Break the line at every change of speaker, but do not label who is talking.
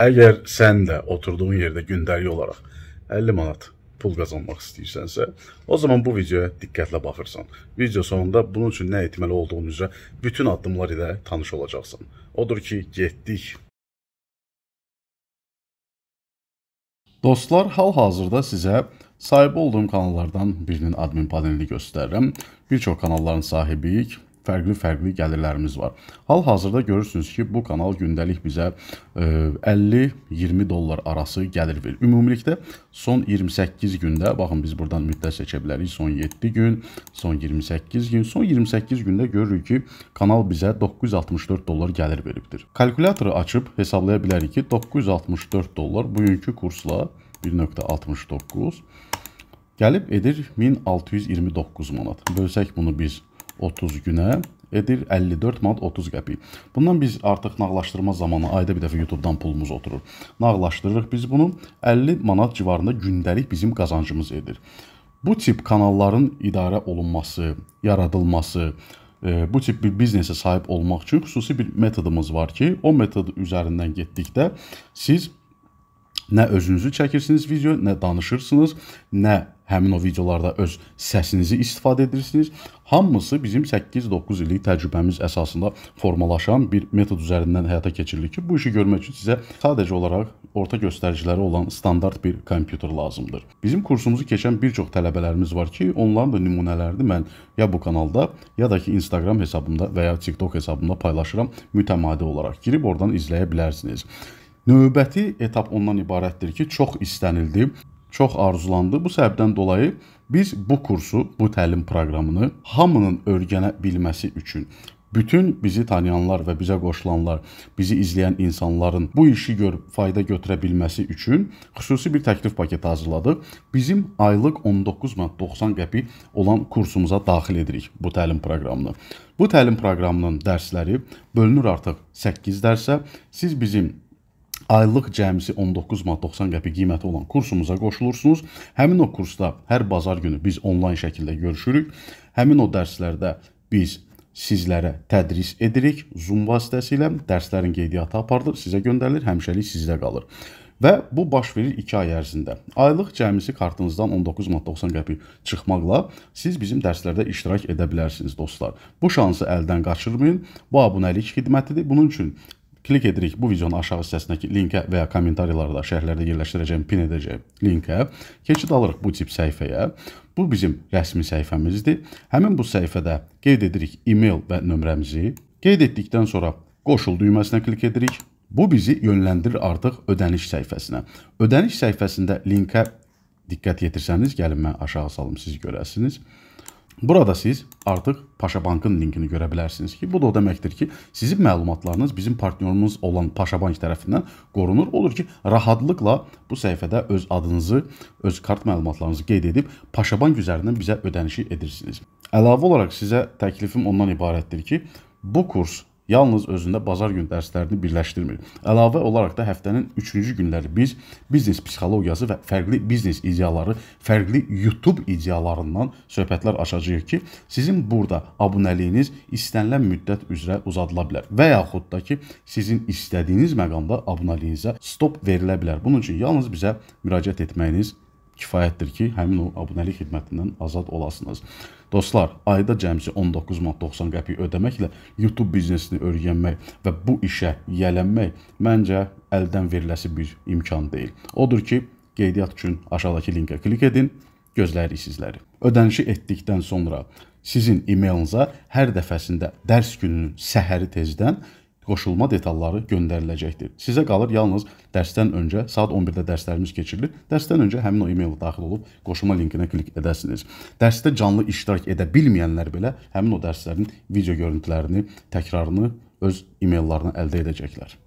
Əgər sən də oturduğun yerdə gündəlik olaraq 50 manat pul qazanmaq istəyirsənsə, o zaman bu videoya diqqətlə baxırsan. Video sonunda bunun üçün nə etməli olduğunu üzrə bütün addımlar ilə tanış olacaqsan. Odur ki, getdik. Dostlar, hal-hazırda sizə sahib olduğum kanallardan birinin admin panelini göstərirəm. Bir çox kanalların sahibiyik fərqli-fərqli gəlirlərimiz var. Hal-hazırda görürsünüz ki, bu kanal gündəlik bizə 50-20 e, dollar arası gəlir verir. Ümumilikdə son 28 gündə, baxın biz buradan müddət seçə bilərik, son 7 gün, son 28 gün, son 28 gündə görürük ki, kanal bizə 964 dollar gəlir veribdir. Kalkulatoru açıb hesablaya bilərik ki, 964 dollar bugünkü kursla 1.69 Gəlib edir 1629 manat. Bölsək bunu biz 30 günə edir 54 manat 30 qəpik. Bundan biz artıq nağdlaşdırma zamanı ayda bir dəfə YouTube-dan pulumuz oturur. Nağdlaşdırırıq biz bunu 50 manat civarında gündəlik bizim qazancımız edir. Bu tip kanalların idarə olunması, yaradılması, e, bu tip bir biznesə sahib olmaq üçün xüsusi bir metodumuz var ki, o metod üzərindən getdikdə siz nə özünüzü çəkirsiniz video, nə danışırsınız, nə həmin o videolarda öz səsinizi istifadə edirsiniz. Hamısı bizim 8-9 illik təcrübəmiz əsasında formalaşan bir metod üzərindən həyata keçirilir ki, bu işi görmək üçün sizə sadəcə olaraq orta göstəriciləri olan standart bir kompüter lazımdır. Bizim kursumuzu keçən bir çox tələbələrimiz var ki, onların da nümunələrini mən ya bu kanalda, ya da ki Instagram hesabımda və ya TikTok hesabımda paylaşıram mütəmadi olaraq. Girib oradan izləyə bilərsiniz. Növbəti etap ondan ibarətdir ki, çox istənildi çox arzulandı. Bu səbəbdən dolayı biz bu kursu, bu təlim proqramını hamının öyrənə bilməsi üçün bütün bizi tanıyanlar və bizə qoşulanlar, bizi izləyən insanların bu işi görüb fayda götürə bilməsi üçün xüsusi bir təklif paketi hazırladıq. Bizim aylıq 19 manat 90 qəpik olan kursumuza daxil edirik bu təlim proqramını. Bu təlim proqramının dərsləri bölünür artıq 8 dərsə. Siz bizim aylıq cəmisi 19 manat 90 qəpik qiyməti olan kursumuza qoşulursunuz. Həmin o kursda hər bazar günü biz onlayn şəkildə görüşürük. Həmin o dərslərdə biz sizlərə tədris edirik. Zoom vasitəsilə dərslərin qeydiyyatı aparılır, sizə göndərilir, həmişəlik sizdə qalır. Və bu baş verir 2 ay ərzində. Aylıq cəmisi kartınızdan 19.90 qəpik çıxmaqla siz bizim dərslərdə iştirak edə bilərsiniz dostlar. Bu şansı əldən qaçırmayın. Bu abunəlik xidmətidir. Bunun üçün Klik edirik bu videonun aşağı hissəsindəki linkə və ya kommentariyalarda şərhlərdə yerləşdirəcəyim, pin edəcəyim linkə. Keçid alırıq bu tip səhifəyə. Bu bizim rəsmi səhifəmizdir. Həmin bu səhifədə qeyd edirik e-mail və nömrəmizi. Qeyd etdikdən sonra qoşul düyməsinə klik edirik. Bu bizi yönləndirir artıq ödəniş səhifəsinə. Ödəniş səhifəsində linkə diqqət yetirsəniz, gəlin mən aşağı salım siz görəsiniz. Burada siz artıq Paşa Bankın linkini görə bilərsiniz ki, bu da o deməkdir ki, sizin məlumatlarınız bizim partnyorumuz olan Paşa Bank tərəfindən qorunur. Olur ki, rahatlıqla bu səhifədə öz adınızı, öz kart məlumatlarınızı qeyd edib Paşa Bank üzərindən bizə ödənişi edirsiniz. Əlavə olaraq sizə təklifim ondan ibarətdir ki, bu kurs yalnız özündə bazar günü dərslərini birləşdirmir. Əlavə olaraq da həftənin 3-cü günləri biz biznes psixologiyası və fərqli biznes ideyaları, fərqli YouTube ideyalarından söhbətlər açacağıq ki, sizin burada abunəliyiniz istənilən müddət üzrə uzadıla bilər və yaxud da ki, sizin istədiyiniz məqamda abunəliyinizə stop verilə bilər. Bunun üçün yalnız bizə müraciət etməyiniz kifayətdir ki, həmin o abunəlik xidmətindən azad olasınız. Dostlar, ayda cəmsi 19 manat 90 qəpik ödəməklə YouTube biznesini öyrənmək və bu işə yiyələnmək məncə əldən veriləsi bir imkan deyil. Odur ki, qeydiyyat üçün aşağıdakı linkə klik edin, gözləyirik sizləri. Ödənişi etdikdən sonra sizin e-mailinıza hər dəfəsində dərs gününün səhəri tezdən qoşulma detalları göndəriləcəkdir. Sizə qalır yalnız dərsdən öncə saat 11-də dərslərimiz keçirilir. Dərsdən öncə həmin o e-mail daxil olub qoşulma linkinə klik edəsiniz. Dərsdə canlı iştirak edə bilməyənlər belə həmin o dərslərin video görüntülərini, təkrarını öz e-maillarına əldə edəcəklər.